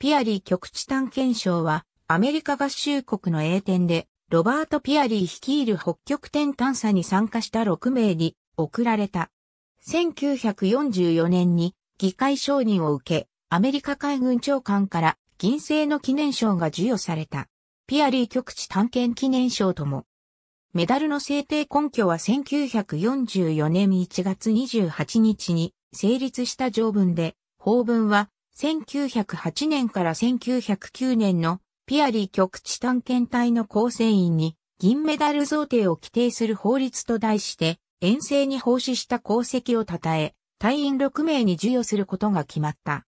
ピアリー局地探検賞は、アメリカ合衆国の英典で、ロバート・ピアリー率いる北極点探査に参加した6名に贈られた。1944年に議会承認を受け、アメリカ海軍長官から銀製の記念賞が授与された。ピアリー局地探検記念賞とも。メダルの制定根拠は1944年1月28日に成立した条文で、法文は1908年から1909年のピアリー局地探検隊の構成員に銀メダル贈呈を規定する法律と題して遠征に奉仕した功績を称え、隊員6名に授与することが決まった。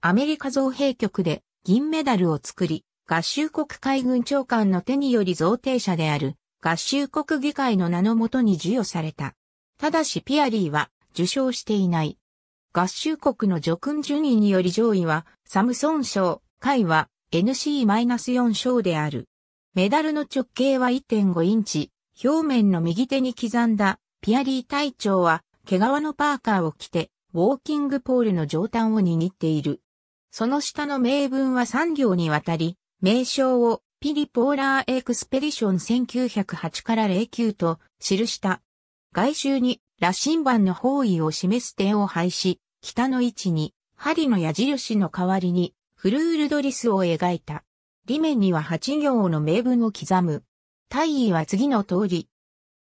アメリカ造幣局で銀メダルを作り、合衆国海軍長官の手により贈呈者である合衆国議会の名のもとに授与された。ただしピアリーは受賞していない。合衆国の叙勲順位により上位は、サムソン賞、下位は NC-4 賞である。メダルの直径は1.5インチ、表面の右手に刻んだピアリー隊長は、毛皮のパーカーを着て、ウォーキングポールの上端を握っている。その下の名文は3行にわたり、名称をピリポーラーエクスペディション1908から09と記した。外周に羅針盤の方位を示す点を廃止、北の位置に、針の矢印の代わりに、フルールドリスを描いた。裏面には八行の名文を刻む。大意は次の通り。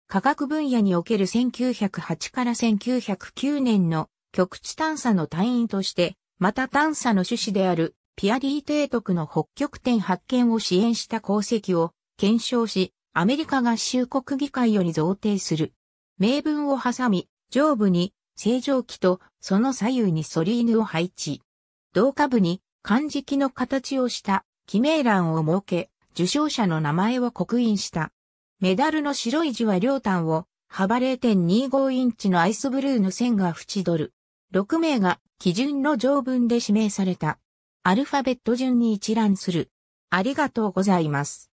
科学分野における1908から1909年の極地探査の隊員として、また探査の趣旨であるピアリー提督の北極点発見を支援した功績を検証し、アメリカ合衆国議会より贈呈する。名文を挟み、上部に正常期とその左右にソリーヌを配置。同下部に漢字記の形をした記名欄を設け、受賞者の名前を刻印した。メダルの白い字は両端を幅0.25インチのアイスブルーの線が縁取る。6名が基準の条文で指名された。アルファベット順に一覧する。ありがとうございます。